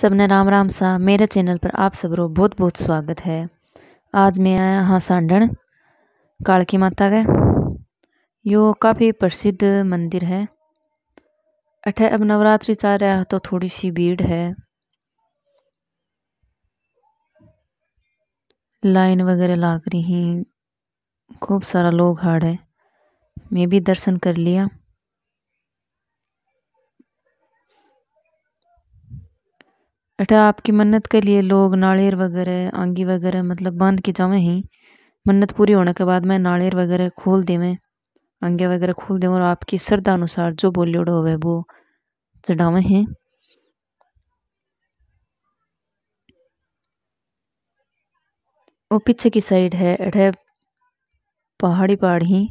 सबने राम राम सा मेरे चैनल पर आप सबरो बहुत बहुत स्वागत है आज मैं आया हाँ काल की माता का यो काफ़ी प्रसिद्ध मंदिर है अठे अब नवरात्रि चल रहा है तो थोड़ी सी भीड़ है लाइन वगैरह लाग रही हैं खूब सारा लोग हाड़ है मैं भी दर्शन कर लिया अठे आपकी मन्नत के लिए लोग नारियल वगैरह आंगी वगैरह मतलब बांध के जावे ही मन्नत पूरी होने के बाद मैं नारियल वगैरह खोल देवे आंगे वगैरह खोल देवे और आपकी श्रद्धा अनुसार जो बोलियोड़ो होवे वो चढ़ावे हैं वो पीछे की साइड है अठे पहाड़ी पहाड़ ही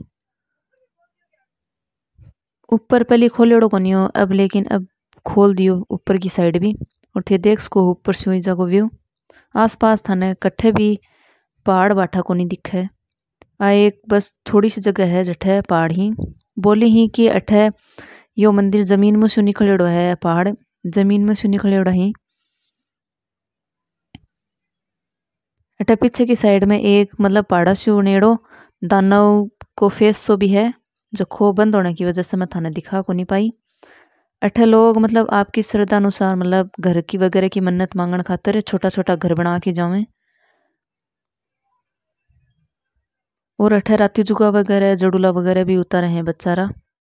ऊपर पहले खोलियोड़ो नहीं हो अब लेकिन अब खोल दियो ऊपर की साइड भी और थे देख सको ऊपर से सुई जाको व्यू आसपास थाने कट्ठे भी पहाड़ बाठा को नहीं दिखे आ एक बस थोड़ी सी जगह है जठे पहाड़ ही बोली ही कि अठे यो मंदिर जमीन में सु निकलेड़ो है पहाड़ जमीन में सु निकलेड़ो ही अठे पीछे की साइड में एक मतलब पहाड़ा से उनेड़ो दानव को फेस सो भी है जो खो बंद होने की वजह से मैं थाने दिखा को नहीं पाई अठे लोग मतलब आपकी श्रद्धा अनुसार मतलब घर की वगैरह की मन्नत मांगण खातर छोटा छोटा घर बना के जावे और अठे राती जुगा वगैरह जड़ूला वगैरह भी उतारे हैं बच्चारा